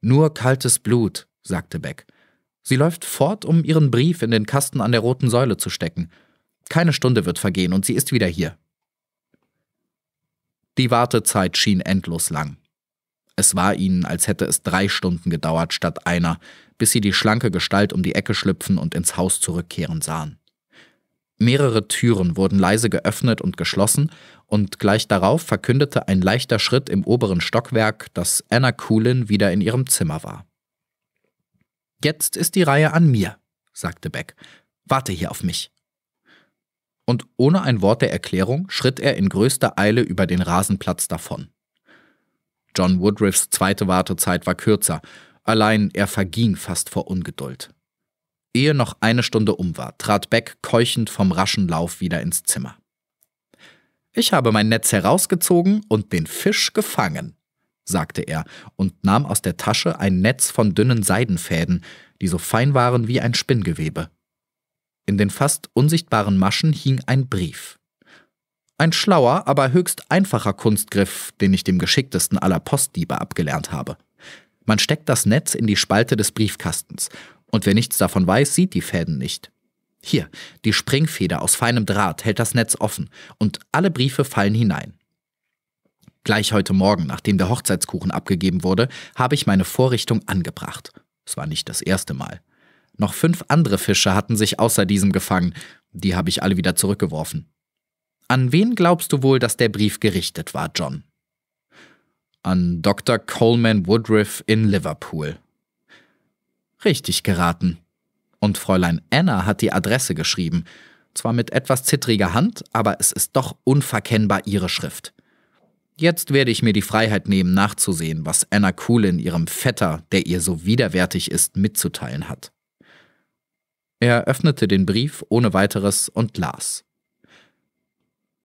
Nur kaltes Blut, sagte Beck. Sie läuft fort, um ihren Brief in den Kasten an der roten Säule zu stecken. Keine Stunde wird vergehen und sie ist wieder hier. Die Wartezeit schien endlos lang. Es war ihnen, als hätte es drei Stunden gedauert statt einer, bis sie die schlanke Gestalt um die Ecke schlüpfen und ins Haus zurückkehren sahen. Mehrere Türen wurden leise geöffnet und geschlossen, und gleich darauf verkündete ein leichter Schritt im oberen Stockwerk, dass Anna Coolin wieder in ihrem Zimmer war. Jetzt ist die Reihe an mir, sagte Beck. Warte hier auf mich. Und ohne ein Wort der Erklärung schritt er in größter Eile über den Rasenplatz davon. John Woodriffs zweite Wartezeit war kürzer, allein er verging fast vor Ungeduld. Ehe noch eine Stunde um war, trat Beck keuchend vom raschen Lauf wieder ins Zimmer. Ich habe mein Netz herausgezogen und den Fisch gefangen, sagte er und nahm aus der Tasche ein Netz von dünnen Seidenfäden, die so fein waren wie ein Spinngewebe. In den fast unsichtbaren Maschen hing ein Brief. Ein schlauer, aber höchst einfacher Kunstgriff, den ich dem geschicktesten aller Postdiebe abgelernt habe. Man steckt das Netz in die Spalte des Briefkastens und wer nichts davon weiß, sieht die Fäden nicht. Hier, die Springfeder aus feinem Draht hält das Netz offen und alle Briefe fallen hinein. Gleich heute Morgen, nachdem der Hochzeitskuchen abgegeben wurde, habe ich meine Vorrichtung angebracht. Es war nicht das erste Mal. Noch fünf andere Fische hatten sich außer diesem gefangen, die habe ich alle wieder zurückgeworfen. An wen glaubst du wohl, dass der Brief gerichtet war, John? An Dr. Coleman Woodruff in Liverpool. Richtig geraten. Und Fräulein Anna hat die Adresse geschrieben. Zwar mit etwas zittriger Hand, aber es ist doch unverkennbar ihre Schrift. Jetzt werde ich mir die Freiheit nehmen, nachzusehen, was Anna Coolin ihrem Vetter, der ihr so widerwärtig ist, mitzuteilen hat. Er öffnete den Brief ohne weiteres und las.